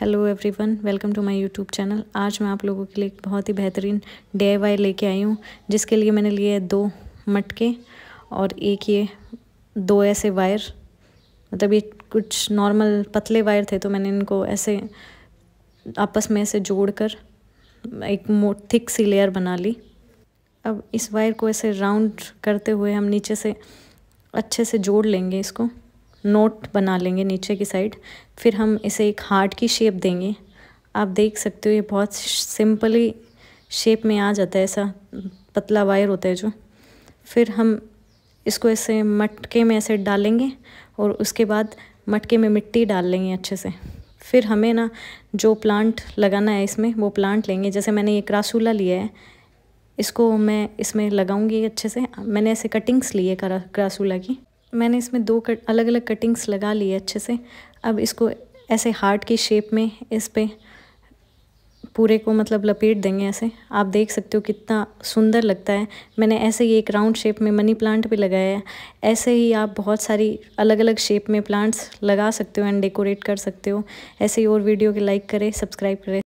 hello everyone welcome to my YouTube channel आज मैं आप लोगों के लिए एक बहुत ही बेहतरीन डे वाई लेके आई हूँ जिसके लिए मैंने लिए दो मटके और एक ये दो ऐसे वायर मतलब ये कुछ नॉर्मल पतले वायर थे तो मैंने इनको ऐसे आपस में ऐसे जोड़ कर एक मोट थिक सी लेयर बना ली अब इस वायर को ऐसे राउंड करते हुए हम नीचे से अच्छे से जोड़ लेंगे इसको नोट बना लेंगे नीचे की साइड फिर हम इसे एक हार्ट की शेप देंगे आप देख सकते हो ये बहुत सिंपली शेप में आ जाता है ऐसा पतला वायर होता है जो फिर हम इसको ऐसे मटके में ऐसे डालेंगे और उसके बाद मटके में मिट्टी डाल लेंगे अच्छे से फिर हमें ना जो प्लांट लगाना है इसमें वो प्लांट लेंगे जैसे मैंने ये क्रासूला लिया है इसको मैं इसमें लगाऊंगी अच्छे से मैंने ऐसे कटिंग्स ली है क्रासूला की मैंने इसमें दो कट अलग अलग कटिंग्स लगा लिए अच्छे से अब इसको ऐसे हार्ट की शेप में इस पर पूरे को मतलब लपेट देंगे ऐसे आप देख सकते हो कितना सुंदर लगता है मैंने ऐसे ही एक राउंड शेप में मनी प्लांट भी लगाया है ऐसे ही आप बहुत सारी अलग अलग शेप में प्लांट्स लगा सकते हो एंड डेकोरेट कर सकते हो ऐसे ही और वीडियो के लाइक करें सब्सक्राइब करें